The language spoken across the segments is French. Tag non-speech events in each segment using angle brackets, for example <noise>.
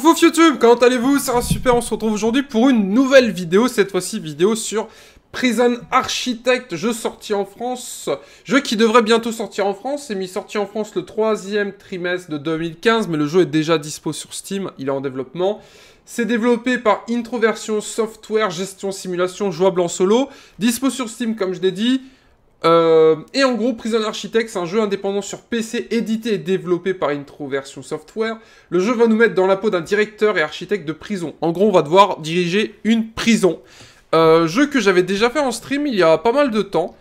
Pouf YouTube, comment allez-vous C'est super, on se retrouve aujourd'hui pour une nouvelle vidéo, cette fois-ci vidéo sur Prison Architect, jeu sorti en France, jeu qui devrait bientôt sortir en France, c'est mis sorti en France le troisième trimestre de 2015, mais le jeu est déjà dispo sur Steam, il est en développement. C'est développé par Introversion Software, gestion simulation, jouable en solo, dispo sur Steam comme je l'ai dit, euh, et en gros, Prison Architect, c'est un jeu indépendant sur PC, édité et développé par Intro Version Software. Le jeu va nous mettre dans la peau d'un directeur et architecte de prison. En gros, on va devoir diriger une prison. Euh, jeu que j'avais déjà fait en stream il y a pas mal de temps.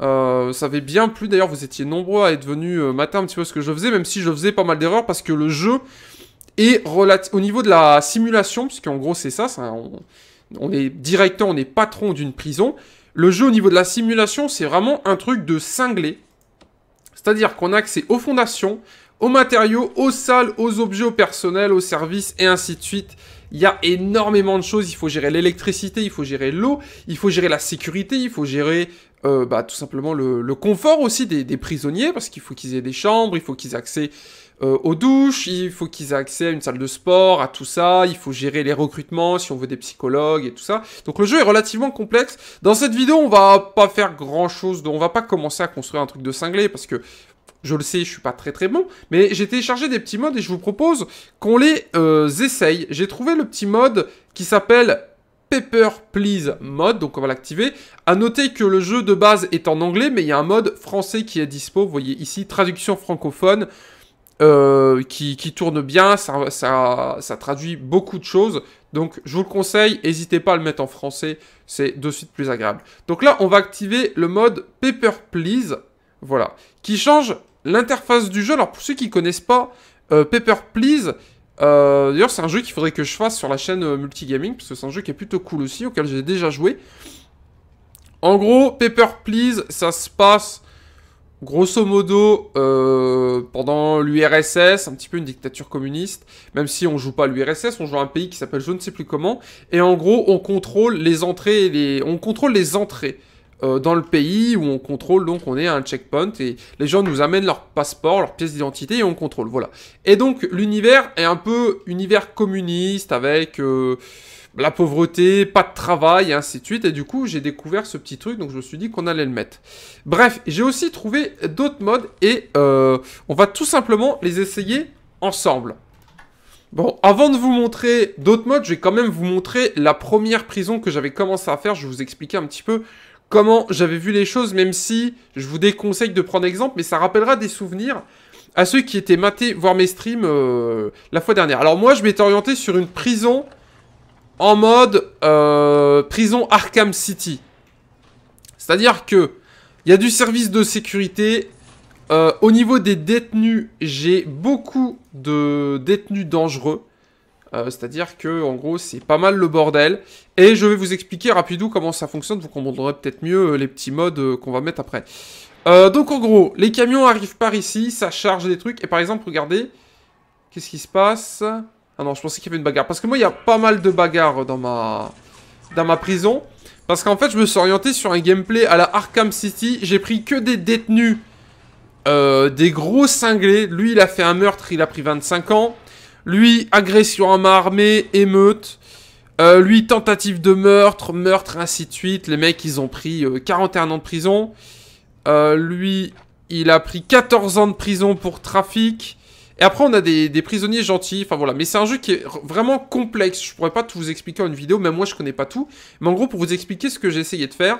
Euh, ça avait bien plu, d'ailleurs vous étiez nombreux à être venus matin un petit peu ce que je faisais, même si je faisais pas mal d'erreurs parce que le jeu est au niveau de la simulation, puisqu'en gros c'est ça, on est directeur, on est patron d'une prison, le jeu au niveau de la simulation, c'est vraiment un truc de cinglé. C'est-à-dire qu'on a accès aux fondations, aux matériaux, aux salles, aux objets, au personnel, aux services et ainsi de suite. Il y a énormément de choses. Il faut gérer l'électricité, il faut gérer l'eau, il faut gérer la sécurité, il faut gérer euh, bah, tout simplement le, confort aussi des, des prisonniers parce qu'il faut qu'ils aient des chambres, il faut qu'ils aient accès euh, aux douches, il faut qu'ils aient accès à une salle de sport, à tout ça, il faut gérer les recrutements si on veut des psychologues et tout ça. Donc le jeu est relativement complexe. Dans cette vidéo, on va pas faire grand chose, on va pas commencer à construire un truc de cinglé parce que je le sais, je suis pas très très bon, mais j'ai téléchargé des petits modes et je vous propose qu'on les euh, essaye. J'ai trouvé le petit mode qui s'appelle Pepper Please Mode, donc on va l'activer. À noter que le jeu de base est en anglais, mais il y a un mode français qui est dispo, vous voyez ici, traduction francophone. Euh, qui, tourne bien, ça, ça, traduit beaucoup de choses. Donc je vous le conseille, n'hésitez pas à le mettre en français, c'est de suite plus agréable. Donc là, on va activer le mode Paper Please, voilà, qui change l'interface du jeu. Alors pour ceux qui ne connaissent pas pepper euh, Paper Please, euh, d'ailleurs c'est un jeu qu'il faudrait que je fasse sur la chaîne Multigaming, parce que c'est un jeu qui est plutôt cool aussi, auquel j'ai déjà joué. En gros, Paper Please, ça se passe Grosso modo, euh, pendant l'URSS, un petit peu une dictature communiste, même si on joue pas l'URSS, on joue à un pays qui s'appelle je ne sais plus comment, et en gros, on contrôle les entrées, on contrôle les entrées euh, dans le pays où on contrôle, donc on est à un checkpoint et les gens nous amènent leur passeport, leur pièce d'identité et on contrôle, voilà. Et donc l'univers est un peu univers communiste avec. Euh, la pauvreté, pas de travail, ainsi de suite. Et du coup, j'ai découvert ce petit truc, donc je me suis dit qu'on allait le mettre. Bref, j'ai aussi trouvé d'autres modes et euh, on va tout simplement les essayer ensemble. Bon, avant de vous montrer d'autres modes, je vais quand même vous montrer la première prison que j'avais commencé à faire. Je vais vous expliquer un petit peu comment j'avais vu les choses, même si je vous déconseille de prendre exemple, mais ça rappellera des souvenirs à ceux qui étaient matés voir mes streams euh, la fois dernière. Alors moi, je m'étais orienté sur une prison en mode euh, prison Arkham City. C'est-à-dire que il y a du service de sécurité. Euh, au niveau des détenus, j'ai beaucoup de détenus dangereux. Euh, c'est-à-dire que, en gros, c'est pas mal le bordel. Et je vais vous expliquer rapidement comment ça fonctionne. Vous comprendrez peut-être mieux les petits modes qu'on va mettre après. donc, en gros, les camions arrivent par ici, ça charge des trucs. Et par exemple, regardez, qu'est-ce qui se passe ah non, je pensais qu'il y avait une bagarre. Parce que moi, il y a pas mal de bagarres dans ma, dans ma prison. Parce qu'en fait, je me suis orienté sur un gameplay à la Arkham City. J'ai pris que des détenus, euh, des gros cinglés. Lui, il a fait un meurtre, il a pris 25 ans. Lui, agression à ma armée, émeute. Euh, lui, tentative de meurtre, meurtre, ainsi de suite. Les mecs, ils ont pris 41 euh, ans de prison. lui, il a pris 14 ans de prison pour trafic. Et après, on a des, prisonniers gentils. Enfin voilà. Mais c'est un jeu qui est vraiment complexe. Je pourrais pas tout vous expliquer en une vidéo. Même moi, je connais pas tout. Mais en gros, pour vous expliquer ce que j'ai essayé de faire.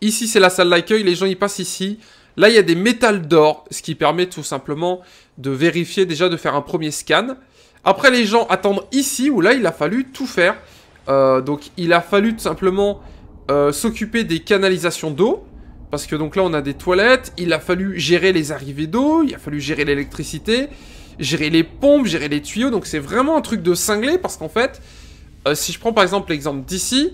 Ici, c'est la salle d'accueil. Les gens, y passent ici. Là, il y a des métals d'or. Ce qui permet tout simplement de vérifier déjà, de faire un premier scan. Après, les gens attendent ici. Où là, il a fallu tout faire. Euh, donc, il a fallu tout simplement euh, s'occuper des canalisations d'eau. Parce que donc là, on a des toilettes, il a fallu gérer les arrivées d'eau, il a fallu gérer l'électricité, gérer les pompes, gérer les tuyaux. Donc c'est vraiment un truc de cinglé parce qu'en fait, euh, si je prends par exemple l'exemple d'ici,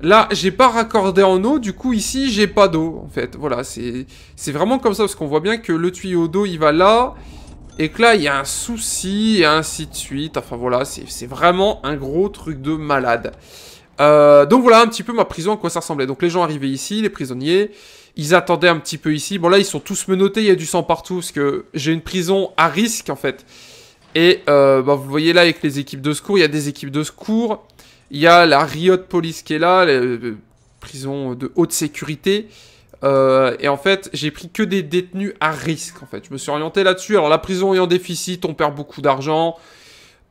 là, j'ai pas raccordé en eau, du coup ici, j'ai pas d'eau en fait. Voilà, c'est vraiment comme ça parce qu'on voit bien que le tuyau d'eau, il va là et que là, il y a un souci et ainsi de suite. Enfin voilà, c'est vraiment un gros truc de malade. Euh, donc voilà un petit peu ma prison, à quoi ça ressemblait. Donc les gens arrivaient ici, les prisonniers, ils attendaient un petit peu ici. Bon, là, ils sont tous menottés. Il y a du sang partout parce que j'ai une prison à risque, en fait. Et euh, bah, vous voyez là, avec les équipes de secours, il y a des équipes de secours. Il y a la Riot Police qui est là, la euh, prison de haute sécurité. Euh, et en fait, j'ai pris que des détenus à risque, en fait. Je me suis orienté là-dessus. Alors, la prison est en déficit, on perd beaucoup d'argent.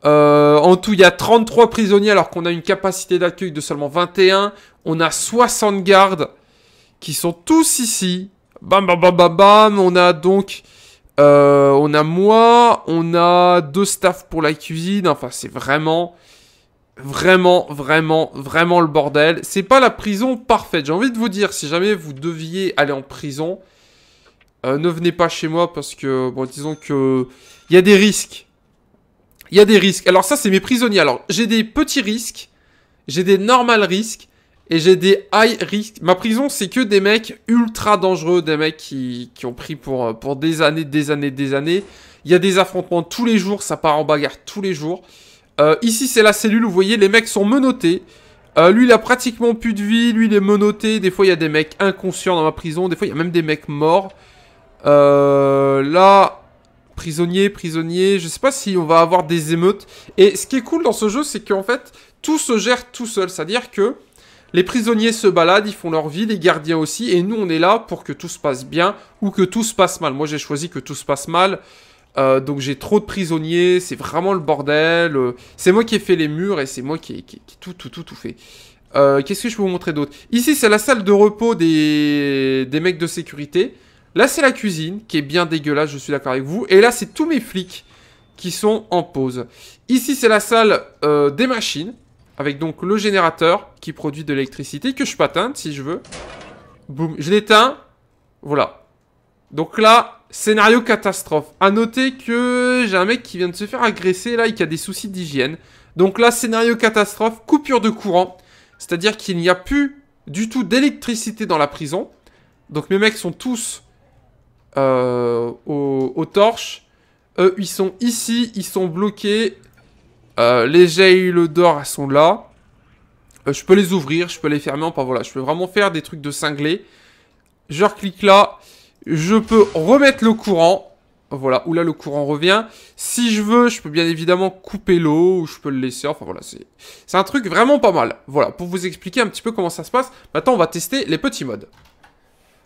en tout, il y a 33 prisonniers alors qu'on a une capacité d'accueil de seulement 21. On a 60 gardes qui sont tous ici. Bam, bam, bam, bam, bam. On a donc... Euh, on a moi, on a deux staffs pour la cuisine. Enfin, c'est vraiment, vraiment, vraiment, vraiment le bordel. C'est pas la prison parfaite. J'ai envie de vous dire, si jamais vous deviez aller en prison, euh, ne venez pas chez moi parce que, bon, disons que il y a des risques. Il y a des risques. Alors ça, c'est mes prisonniers. Alors, j'ai des petits risques, j'ai des normales risques, et j'ai des high risk. Ma prison, c'est que des mecs ultra dangereux, des mecs qui, ont pris pour, euh, pour des années, des années, des années. Il y a des affrontements tous les jours, ça part en bagarre tous les jours. Euh, ici, c'est la cellule, vous voyez, les mecs sont menottés. Euh, lui, il a pratiquement plus de vie, lui, il est menotté. Des fois, il y a des mecs inconscients dans ma prison, des fois, il y a même des mecs morts. là, prisonnier, prisonnier, je sais pas si on va avoir des émeutes. Et ce qui est cool dans ce jeu, c'est qu'en fait, tout se gère tout seul. C'est-à-dire que les prisonniers se baladent, ils font leur vie, les gardiens aussi, et nous on est là pour que tout se passe bien ou que tout se passe mal. Moi j'ai choisi que tout se passe mal, euh, donc j'ai trop de prisonniers, c'est vraiment le bordel. Euh, c'est moi qui ai fait les murs et c'est moi qui ai, tout, tout, tout, tout fait. Euh, qu'est-ce que je peux vous montrer d'autre Ici c'est la salle de repos des, des mecs de sécurité. Là c'est la cuisine qui est bien dégueulasse, je suis d'accord avec vous. Et là c'est tous mes flics qui sont en pause. Ici c'est la salle des machines avec donc le générateur qui produit de l'électricité que je peux atteindre si je veux. Boum, je l'éteins. Voilà. Donc là, scénario catastrophe. À noter que j'ai un mec qui vient de se faire agresser là et qui a des soucis d'hygiène. Donc là, scénario catastrophe, coupure de courant. C'est-à-dire qu'il n'y a plus du tout d'électricité dans la prison. Donc mes mecs sont tous euh, aux, aux, torches. Eux, ils sont ici, ils sont bloqués. Euh, les le d'or sont là. Euh, je peux les ouvrir, je peux les fermer. Enfin voilà, je peux vraiment faire des trucs de cinglé. Je reclique là. Je peux remettre le courant. Voilà, ou là le courant revient. Si je veux, je peux bien évidemment couper l'eau ou je peux le laisser. Enfin voilà, c'est un truc vraiment pas mal. Voilà, pour vous expliquer un petit peu comment ça se passe. Maintenant, on va tester les petits modes.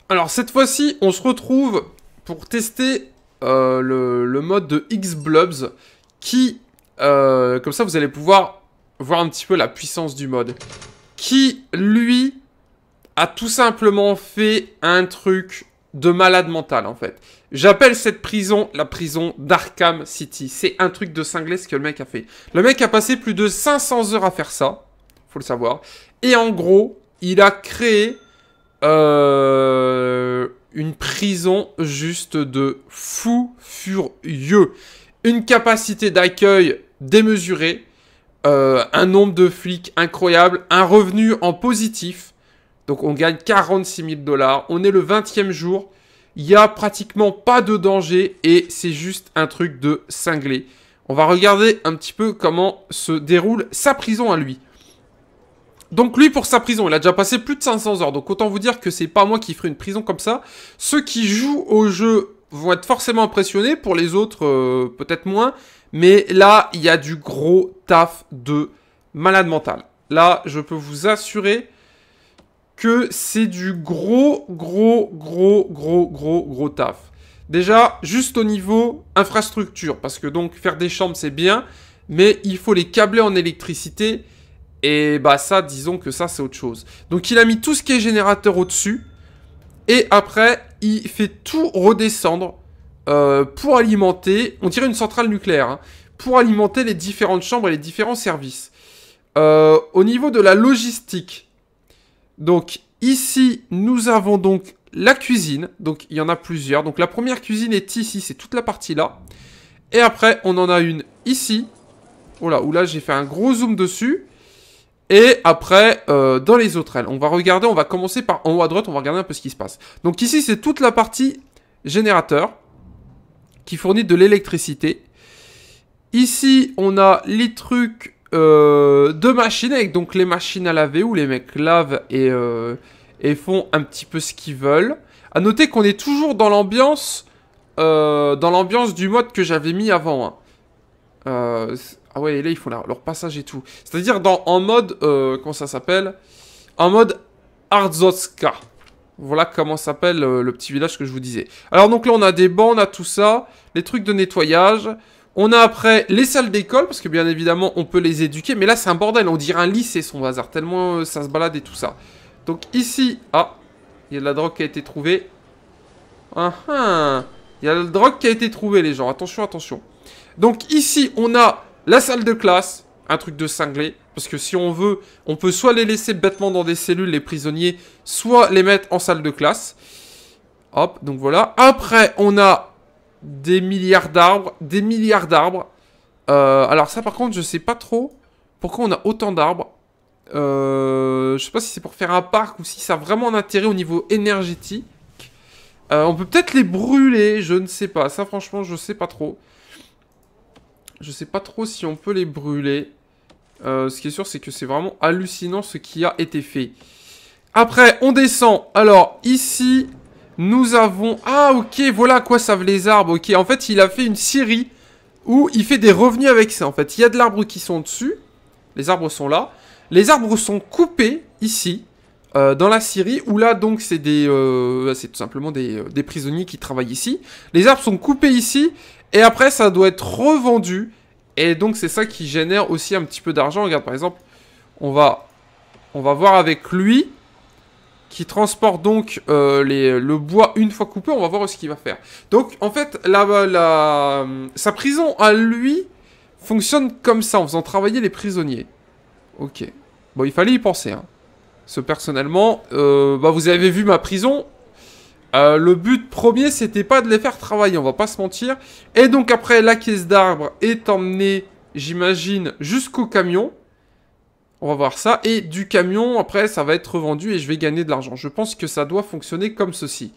Alors cette fois-ci, on se retrouve pour tester euh, le, mode de X-Blobs qui euh, comme ça, vous allez pouvoir voir un petit peu la puissance du mode. Qui, lui, a tout simplement fait un truc de malade mental, en fait. J'appelle cette prison la prison d'Arkham City. C'est un truc de cinglé ce que le mec a fait. Le mec a passé plus de 500 heures à faire ça. Faut le savoir. Et en gros, il a créé euh, une prison juste de fou furieux. Une capacité d'accueil démesuré, euh, un nombre de flics incroyable, un revenu en positif. Donc on gagne 46 000 dollars, on est le 20e jour, il n'y a pratiquement pas de danger et c'est juste un truc de cinglé. On va regarder un petit peu comment se déroule sa prison à lui. Donc lui, pour sa prison, il a déjà passé plus de 500 heures. Donc autant vous dire que c'est pas moi qui ferai une prison comme ça. Ceux qui jouent au jeu vont être forcément impressionnés, pour les autres euh, peut-être moins, mais là, il y a du gros taf de malade mental. Là, je peux vous assurer que c'est du gros, gros, gros, gros, gros, gros taf. Déjà, juste au niveau infrastructure, parce que donc faire des chambres, c'est bien, mais il faut les câbler en électricité, et bah ça, disons que ça, c'est autre chose. Donc il a mis tout ce qui est générateur au-dessus, et après, il fait tout redescendre euh, pour alimenter, on dirait une centrale nucléaire, hein, pour alimenter les différentes chambres et les différents services. Euh, au niveau de la logistique, donc ici, nous avons donc la cuisine, donc il y en a plusieurs. Donc la première cuisine est ici, c'est toute la partie là. Et après, on en a une ici. Voilà, où là, j'ai fait un gros zoom dessus. Et après, euh, dans les autres ailes, on va regarder, on va commencer par en haut à droite, on va regarder un peu ce qui se passe. Donc ici, c'est toute la partie générateur qui fournit de l'électricité. Ici, on a les trucs euh, de machines, avec donc les machines à laver où les mecs lavent et, euh, et font un petit peu ce qu'ils veulent. A noter qu'on est toujours dans l'ambiance dans l'ambiance du mode que j'avais mis avant. Hein. Ah ouais, et là, ils font leur, passage et tout. C'est-à-dire dans en mode... Euh, comment ça s'appelle En mode Arzotska. Voilà comment s'appelle euh, le petit village que je vous disais. Alors donc là, on a des bancs, on a tout ça. Les trucs de nettoyage. On a après les salles d'école, parce que bien évidemment, on peut les éduquer. Mais là, c'est un bordel. On dirait un lycée, son hasard. Tellement euh, ça se balade et tout ça. Donc ici... Ah, il y a de la drogue qui a été trouvée. Ah ah Il y a de la drogue qui a été trouvée, les gens. Attention, attention. Donc ici, on a la salle de classe, un truc de cinglé. Parce que si on veut, on peut soit les laisser bêtement dans des cellules, les prisonniers, soit les mettre en salle de classe. Hop, donc voilà. Après, on a des milliards d'arbres. Des milliards d'arbres. Euh, alors ça, par contre, je sais pas trop pourquoi on a autant d'arbres. Je euh, je sais pas si c'est pour faire un parc ou si ça a vraiment un intérêt au niveau énergétique. Euh, on peut peut-être les brûler, je ne sais pas. Ça, franchement, je sais pas trop. Je sais pas trop si on peut les brûler. Euh, ce qui est sûr, c'est que c'est vraiment hallucinant ce qui a été fait. Après, on descend. Alors, ici, nous avons... Ah, ok, voilà à quoi savent les arbres. Ok, en fait, il a fait une série où il fait des revenus avec ça. En fait, il y a de l'arbre qui sont dessus. Les arbres sont là. Les arbres sont coupés, ici, euh, dans la Syrie, où là, donc, c'est des... Euh, bah, c'est tout simplement des, des prisonniers qui travaillent ici. Les arbres sont coupés ici, et après, ça doit être revendu. Et donc, c'est ça qui génère aussi un petit peu d'argent. Regarde, par exemple, on va, on va voir avec lui qui transporte donc euh, le bois une fois coupé. On va voir ce qu'il va faire. Donc, en fait, la, sa prison à lui fonctionne comme ça, en faisant travailler les prisonniers. Ok. Bon, il fallait y penser. Hein. personnellement, euh, bah, vous avez vu ma prison. Euh, le but premier, c'était pas de les faire travailler, on va pas se mentir. Et donc après, la caisse d'arbre est emmenée, j'imagine, jusqu'au camion. On va voir ça. Et du camion, après, ça va être revendu et je vais gagner de l'argent. Je pense que ça doit fonctionner comme ceci.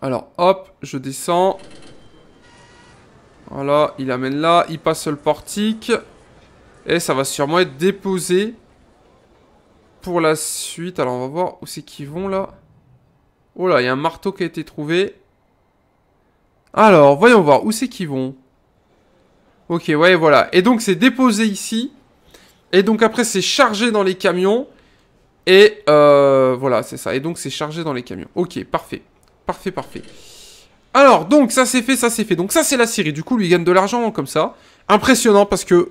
Alors, hop, je descends. Voilà, il amène là, il passe le portique. Et ça va sûrement être déposé pour la suite. Alors, on va voir où c'est qu'ils vont, là. Oh là, il y a un marteau qui a été trouvé. Alors, voyons voir. Où c'est qu'ils vont Ok, ouais, voilà. Et donc, c'est déposé ici. Et donc, après, c'est chargé dans les camions. Et euh, voilà, c'est ça. Et donc, c'est chargé dans les camions. Ok, parfait. Parfait, parfait. Alors, donc, ça c'est fait, ça c'est fait. Donc, ça c'est la série. Du coup, lui, il gagne de l'argent comme ça. Impressionnant parce que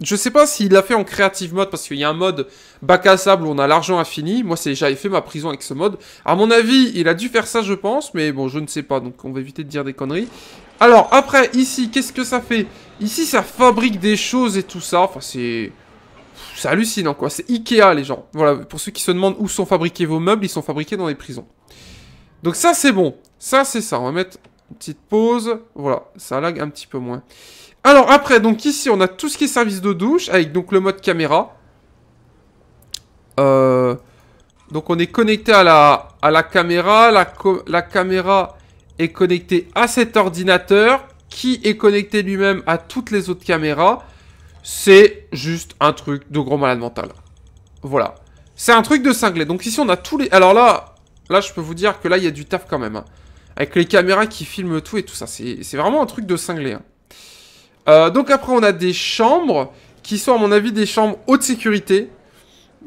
je sais pas s'il l'a fait en creative mode parce qu'il y a un mode bac à sable où on a l'argent infini. Moi, c'est j'avais fait ma prison avec ce mode. À mon avis, il a dû faire ça, je pense, mais bon, je ne sais pas. Donc, on va éviter de dire des conneries. Alors, après, ici, qu'est-ce que ça fait Ici, ça fabrique des choses et tout ça. Enfin, c'est... C'est hallucinant, quoi. C'est Ikea, les gens. Voilà, pour ceux qui se demandent où sont fabriqués vos meubles, ils sont fabriqués dans les prisons. Donc ça, c'est bon. Ça, c'est ça. On va mettre une petite pause. Voilà, ça lag un petit peu moins. Alors après, donc ici, on a tout ce qui est service de douche, avec donc le mode caméra. Euh, donc on est connecté à la, à la caméra, la, la caméra est connectée à cet ordinateur, qui est connecté lui-même à toutes les autres caméras. C'est juste un truc de gros malade mental. Voilà. C'est un truc de cinglé. Donc ici, on a tous les... Alors là, là je peux vous dire que là, il y a du taf quand même. Hein. Avec les caméras qui filment tout et tout ça. C'est vraiment un truc de cinglé. Hein. Euh, donc après, on a des chambres qui sont, à mon avis, des chambres haute sécurité.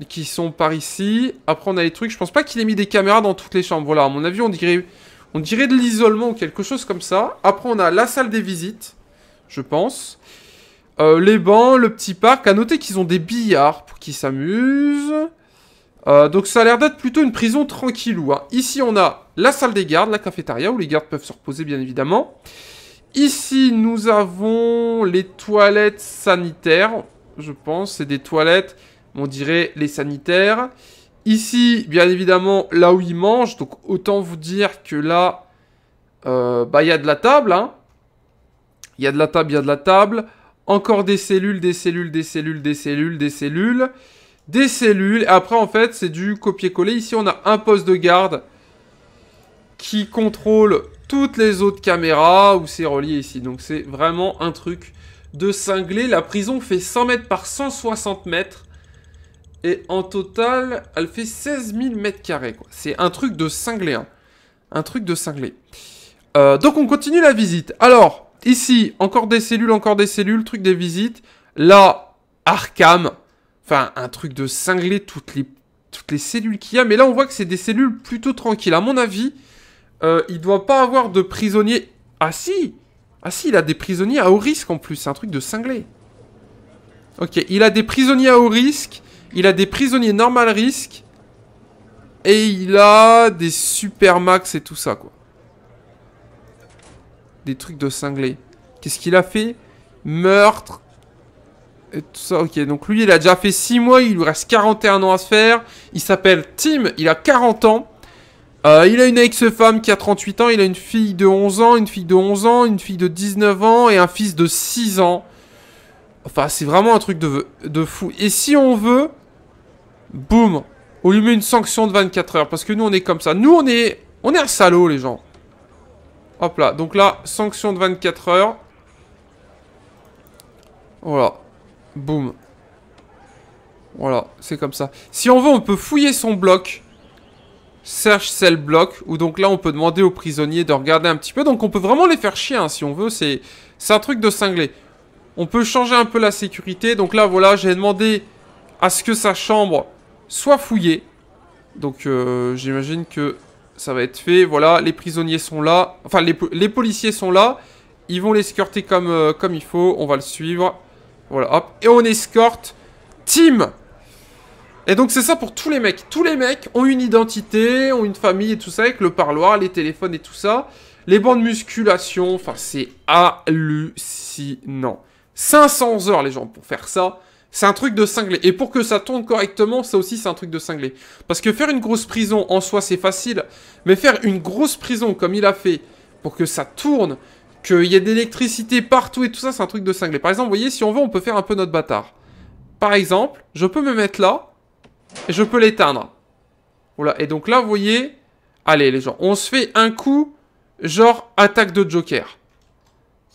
Qui sont par ici. Après, on a les trucs. Je pense pas qu'il ait mis des caméras dans toutes les chambres. Voilà, à mon avis, on dirait, on dirait de l'isolement ou quelque chose comme ça. Après, on a la salle des visites, je pense. Euh, les bancs, le petit parc. À noter qu'ils ont des billards pour qu'ils s'amusent. Euh, donc ça a l'air d'être plutôt une prison tranquille hein. Ici, on a la salle des gardes, la cafétéria, où les gardes peuvent se reposer, bien évidemment. Ici, nous avons les toilettes sanitaires, je pense. C'est des toilettes, on dirait les sanitaires. Ici, bien évidemment, là où ils mangent. Donc, autant vous dire que là, euh, bah, il bah, y a de la table. Hein. Il y a de la table, il y a de la table. Encore des cellules, des cellules, des cellules, des cellules, des cellules. Des cellules. après, en fait, c'est du copier-coller. Ici, on a un poste de garde qui contrôle toutes les autres caméras où c'est relié ici. Donc c'est vraiment un truc de cinglé. La prison fait 100 mètres par 160 mètres. Et en total, elle fait 16 000 mètres carrés. C'est un truc de cinglé. Hein. Un truc de cinglé. Euh, donc on continue la visite. Alors, ici, encore des cellules, encore des cellules, truc des visites. Là, Arkham. Enfin, un truc de cinglé, toutes les, toutes les cellules qu'il y a. Mais là, on voit que c'est des cellules plutôt tranquilles. À mon avis, euh, il doit pas avoir de prisonniers... Ah si Ah si, il a des prisonniers à haut risque en plus, c'est un truc de cinglé. Ok, il a des prisonniers à haut risque, il a des prisonniers normal risque, et il a des super max et tout ça, quoi. Des trucs de cinglé. Qu'est-ce qu'il a fait Meurtre, et tout ça, ok. Donc lui, il a déjà fait 6 mois, il lui reste 41 ans à se faire. Il s'appelle Tim, il a 40 ans. Euh, il a une ex-femme qui a 38 ans, il a une fille de 11 ans, une fille de 11 ans, une fille de 19 ans et un fils de 6 ans. Enfin, c'est vraiment un truc de, de fou. Et si on veut, boum, on lui met une sanction de 24 heures. Parce que nous, on est comme ça. Nous, on est, on est un salaud, les gens. Hop là. Donc là, sanction de 24 heures. Voilà. Boum. Voilà, c'est comme ça. Si on veut, on peut fouiller son bloc. Search Cell Block, où donc là on peut demander aux prisonniers de regarder un petit peu. Donc on peut vraiment les faire chier hein, si on veut, c'est un truc de cinglé. On peut changer un peu la sécurité. Donc là voilà, j'ai demandé à ce que sa chambre soit fouillée. Donc euh, j'imagine que ça va être fait. Voilà, les prisonniers sont là. Enfin, les, policiers sont là. Ils vont l'escorter comme, euh, comme il faut. On va le suivre. Voilà, hop. Et on escorte Tim et donc c'est ça pour tous les mecs. Tous les mecs ont une identité, ont une famille et tout ça, avec le parloir, les téléphones et tout ça. Les bandes musculation, enfin c'est hallucinant. 500 heures les gens pour faire ça. C'est un truc de cinglé. Et pour que ça tourne correctement, ça aussi c'est un truc de cinglé. Parce que faire une grosse prison en soi c'est facile. Mais faire une grosse prison comme il a fait, pour que ça tourne, qu'il y ait de l'électricité partout et tout ça, c'est un truc de cinglé. Par exemple, vous voyez, si on veut, on peut faire un peu notre bâtard. Par exemple, je peux me mettre là, je peux l'éteindre. Voilà. Et donc là, vous voyez... Allez, les gens, on se fait un coup, genre attaque de Joker.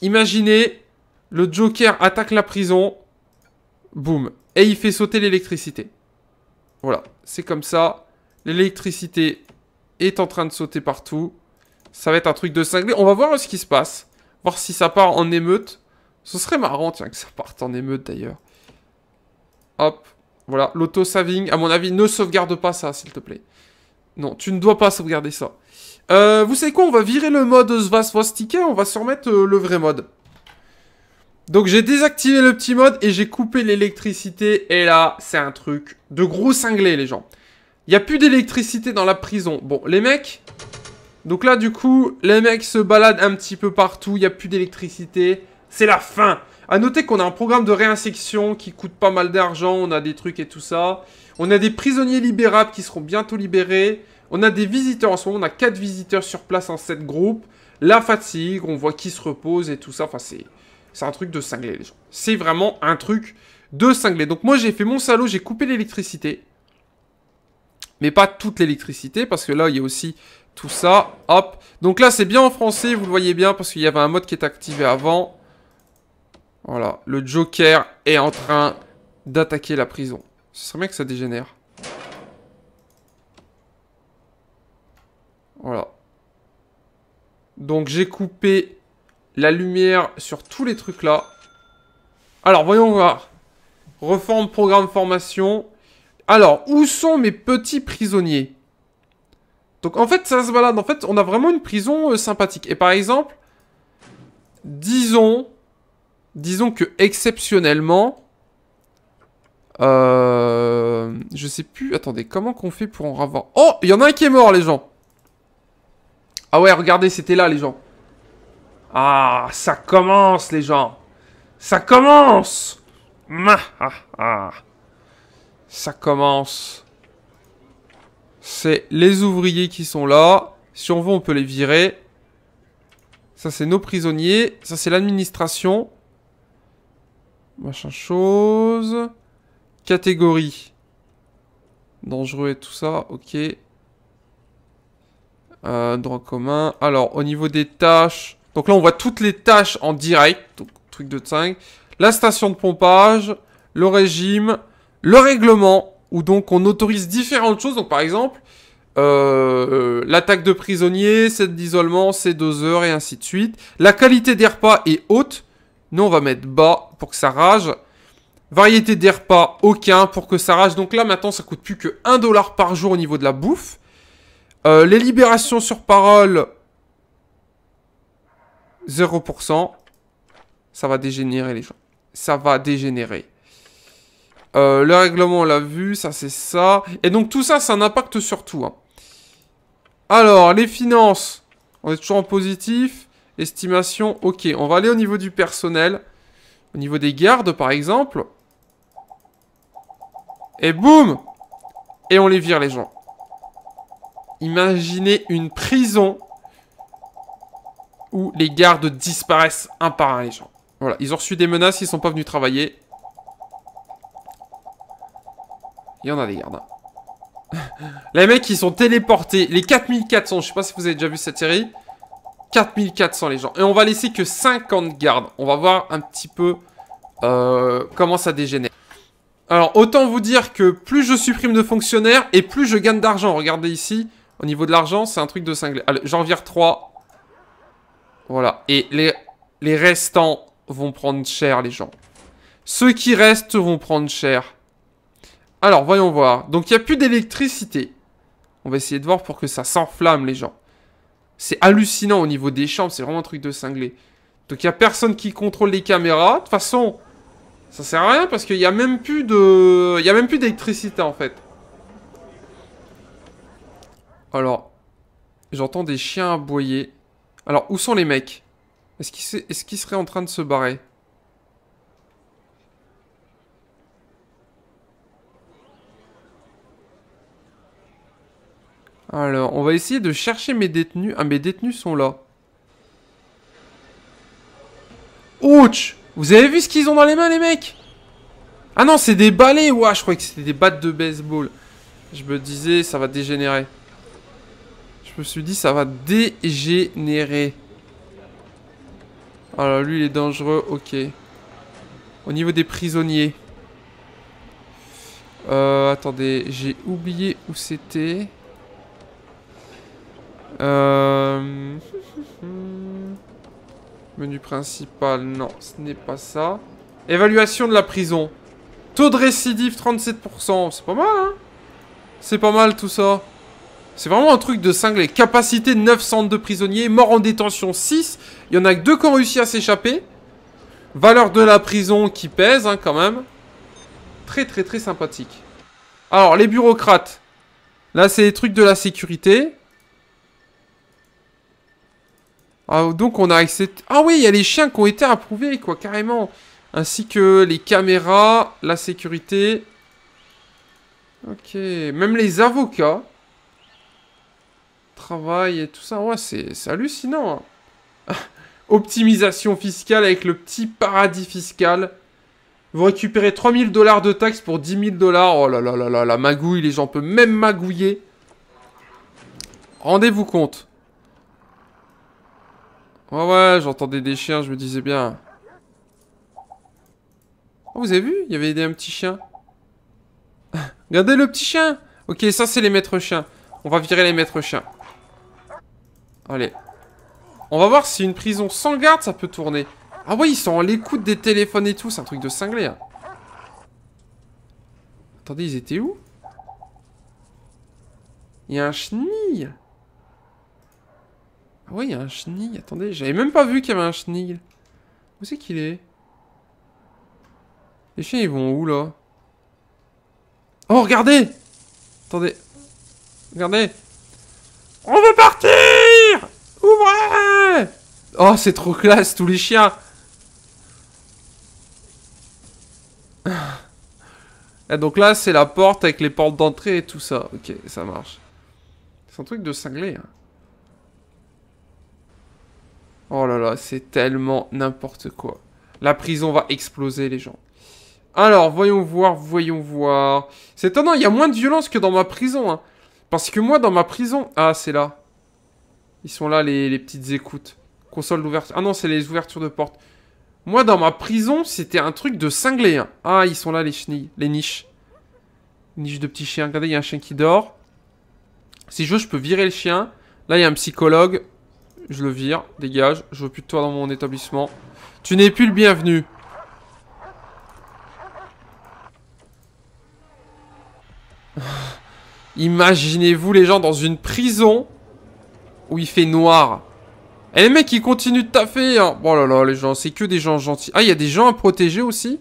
Imaginez, le Joker attaque la prison. Boum. Et il fait sauter l'électricité. Voilà, c'est comme ça. L'électricité est en train de sauter partout. Ça va être un truc de cinglé. On va voir ce qui se passe. Voir si ça part en émeute. Ce serait marrant, tiens, que ça parte en émeute, d'ailleurs. Hop. Voilà, l'auto-saving, à mon avis, ne sauvegarde pas ça, s'il te plaît. Non, tu ne dois pas sauvegarder ça. Euh, vous savez quoi On va virer le mode Svasvastika, on va se remettre euh, le vrai mode. Donc j'ai désactivé le petit mode et j'ai coupé l'électricité. Et là, c'est un truc de gros cinglé, les gens. Il n'y a plus d'électricité dans la prison. Bon, les mecs... Donc là, du coup, les mecs se baladent un petit peu partout. Il n'y a plus d'électricité. C'est la fin à noter qu'on a un programme de réinsection qui coûte pas mal d'argent, on a des trucs et tout ça. On a des prisonniers libérables qui seront bientôt libérés. On a des visiteurs en ce moment, on a 4 visiteurs sur place en 7 groupes. La fatigue, on voit qui se repose et tout ça. Enfin, c'est un truc de cinglé, les gens. C'est vraiment un truc de cinglé. Donc moi, j'ai fait mon salaud, j'ai coupé l'électricité. Mais pas toute l'électricité, parce que là, il y a aussi tout ça. Hop. Donc là, c'est bien en français, vous le voyez bien, parce qu'il y avait un mode qui est activé avant. Voilà, le Joker est en train d'attaquer la prison. Ce serait bien que ça dégénère. Voilà. Donc j'ai coupé la lumière sur tous les trucs là. Alors voyons voir. Reforme, programme, formation. Alors, où sont mes petits prisonniers Donc en fait, ça se balade. En fait, on a vraiment une prison euh, sympathique. Et par exemple, disons disons que exceptionnellement, euh, je sais plus. Attendez, comment qu'on fait pour en avoir Oh, il y en a un qui est mort, les gens. Ah ouais, regardez, c'était là, les gens. Ah, ça commence, les gens. Ça commence. Ah, ah. Ça commence. C'est les ouvriers qui sont là. Si on veut, on peut les virer. Ça, c'est nos prisonniers. Ça, c'est l'administration. Machin chose. Catégorie. Dangereux et tout ça, ok. Euh, droit commun. Alors, au niveau des tâches... Donc là, on voit toutes les tâches en direct. Donc, truc de 5. La station de pompage, le régime, le règlement, où donc on autorise différentes choses. Donc par exemple, euh, euh, l'attaque de prisonniers, celle d'isolement, c'est 2 heures et ainsi de suite. La qualité des repas est haute. Nous, on va mettre bas pour que ça rage. Variété des repas, aucun pour que ça rage. Donc là, maintenant, ça coûte plus que 1 dollar par jour au niveau de la bouffe. Euh, les libérations sur parole, 0%. Ça va dégénérer, les gens. Ça va dégénérer. Euh, le règlement, on l'a vu. Ça, c'est ça. Et donc, tout ça, ça un impact sur tout. Hein. Alors, les finances. On est toujours en positif. Estimation, ok. On va aller au niveau du personnel. Au niveau des gardes, par exemple. Et boum Et on les vire, les gens. Imaginez une prison où les gardes disparaissent un par un, les gens. Voilà, ils ont reçu des menaces, ils sont pas venus travailler. Il y en a des gardes. Hein. <laughs> les mecs, ils sont téléportés. Les 4400, je sais pas si vous avez déjà vu cette série. 4400 les gens. Et on va laisser que 50 gardes. On va voir un petit peu euh, comment ça dégénère. Alors, autant vous dire que plus je supprime de fonctionnaires et plus je gagne d'argent. Regardez ici, au niveau de l'argent, c'est un truc de cinglé. Allez, j'en vire 3. Voilà. Et les, les restants vont prendre cher, les gens. Ceux qui restent vont prendre cher. Alors, voyons voir. Donc, il n'y a plus d'électricité. On va essayer de voir pour que ça s'enflamme, les gens. C'est hallucinant au niveau des chambres, c'est vraiment un truc de cinglé. Donc il n'y a personne qui contrôle les caméras. De toute façon, ça sert à rien parce qu'il n'y a même plus de... Il a même plus d'électricité en fait. Alors, j'entends des chiens aboyer. Alors, où sont les mecs Est-ce qu'ils seraient en train de se barrer Alors, on va essayer de chercher mes détenus. Ah, mes détenus sont là. Ouch Vous avez vu ce qu'ils ont dans les mains, les mecs Ah non, c'est des balais Ouah, je croyais que c'était des battes de baseball. Je me disais, ça va dégénérer. Je me suis dit, ça va dégénérer. Alors, lui, il est dangereux. Ok. Au niveau des prisonniers. Euh, attendez, j'ai oublié où c'était. Euh, hmm, hmm, hmm. Menu principal, non, ce n'est pas ça. Évaluation de la prison. Taux de récidive 37%, c'est pas mal, hein C'est pas mal tout ça. C'est vraiment un truc de cinglé. Capacité de prisonniers, mort en détention 6. Il y en a que deux qui ont réussi à s'échapper. Valeur de la prison qui pèse, hein, quand même. Très, très, très sympathique. Alors, les bureaucrates. Là, c'est les trucs de la sécurité. Ah, donc on a accepté... Ah oui, il y a les chiens qui ont été approuvés, quoi, carrément. Ainsi que les caméras, la sécurité. Ok, même les avocats. Travail et tout ça. Ouais, c'est hallucinant. Hein. <laughs> Optimisation fiscale avec le petit paradis fiscal. Vous récupérez 3000 dollars de taxes pour 10 000 dollars. Oh là là là là, la magouille, les gens peuvent même magouiller. Rendez-vous compte. Ouais, ouais, j'entendais des chiens, je me disais bien. Oh, vous avez vu Il y avait un petit chien. <laughs> Regardez le petit chien Ok, ça, c'est les maîtres chiens. On va virer les maîtres chiens. Allez. On va voir si une prison sans garde, ça peut tourner. Ah ouais, ils sont en l'écoute des téléphones et tout. C'est un truc de cinglé. Hein. Attendez, ils étaient où Il y a un chenille ah oui, il y a un chenille. Attendez, j'avais même pas vu qu'il y avait un chenille. Où c'est qu'il est, Les chiens, ils vont où, là Oh, regardez Attendez. Regardez. On veut partir Ouvrez Oh, c'est trop classe, tous les chiens ah. Et donc là, c'est la porte avec les portes d'entrée et tout ça. Ok, ça marche. C'est un truc de cinglé. Hein. Oh là là, c'est tellement n'importe quoi. La prison va exploser, les gens. Alors, voyons voir, voyons voir. C'est étonnant, il y a moins de violence que dans ma prison. Hein. Parce que moi, dans ma prison... Ah, c'est là. Ils sont là, les, petites écoutes. Console d'ouverture. Ah non, c'est les ouvertures de porte. Moi, dans ma prison, c'était un truc de cinglé. Hein. Ah, ils sont là, les chenilles, les niches. Niche de petits chiens. Regardez, il y a un chien qui dort. Si je veux, je peux virer le chien. Là, il y a un psychologue. Je le vire. Dégage. Je veux plus de toi dans mon établissement. Tu n'es plus le bienvenu. <sighs> Imaginez-vous les gens dans une prison où il fait noir. Et les mecs, ils continuent de taffer. Hein. Oh là là, les gens, c'est que des gens gentils. Ah, il y a des gens à protéger aussi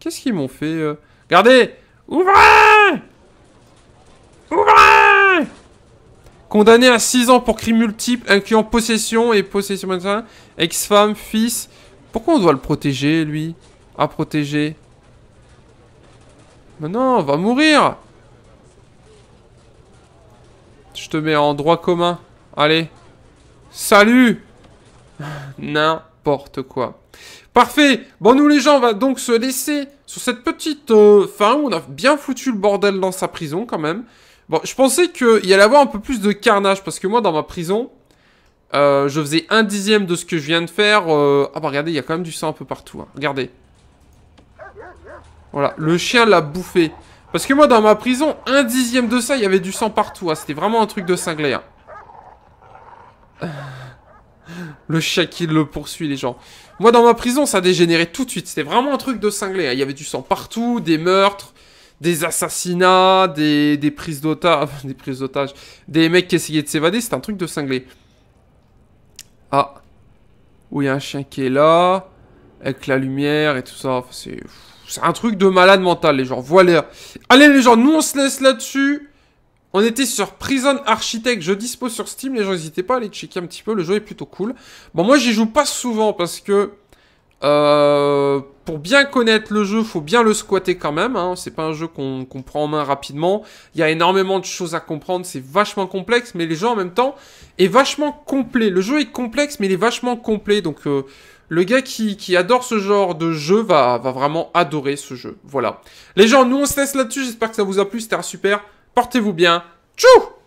Qu'est-ce qu'ils m'ont fait euh Regardez Ouvrez Ouvrez Condamné à 6 ans pour crimes multiples, incluant possession et possession, ex-femme, fils. Pourquoi on doit le protéger, lui À protéger. Mais non, on va mourir Je te mets en droit commun. Allez. Salut <laughs> N'importe quoi. Parfait Bon, nous les gens, on va donc se laisser sur cette petite euh, fin on a bien foutu le bordel dans sa prison, quand même. Bon, je pensais qu'il y allait avoir un peu plus de carnage, parce que moi, dans ma prison, euh, je faisais un dixième de ce que je viens de faire. Euh, ah bah regardez, il y a quand même du sang un peu partout. Hein. Regardez. Voilà, le chien l'a bouffé. Parce que moi, dans ma prison, un dixième de ça, il y avait du sang partout. Hein. C'était vraiment un truc de cinglé. Hein. <sighs> le chat qui le poursuit, les gens. Moi, dans ma prison, ça dégénérait tout de suite. C'était vraiment un truc de cinglé. Il y avait du sang partout, des meurtres des assassinats, des, des prises d'otages, <laughs> des prises d'otages, des mecs qui essayaient de s'évader, c'est un truc de cinglé. Ah. où il y a un chien qui est là, avec la lumière et tout ça, c'est... C'est un truc de malade mental, les gens. Voilà. Allez, les gens, nous, on se laisse là-dessus. On était sur Prison Architect. Je dispose sur Steam. Les gens, n'hésitez pas à aller checker un petit peu. Le jeu est plutôt cool. Bon, moi, j'y joue pas souvent parce que... Euh, pour bien connaître le jeu, faut bien le squatter quand même. Hein. C'est pas un jeu qu'on prend en main rapidement. Il y a énormément de choses à comprendre. C'est vachement complexe, mais les gens en même temps est vachement complet. Le jeu est complexe, mais il est vachement complet. Donc euh, le gars qui, adore ce genre de jeu va, va vraiment adorer ce jeu. Voilà. Les gens, nous on se laisse là-dessus. J'espère que ça vous a plu. C'était super. Portez-vous bien. Tchou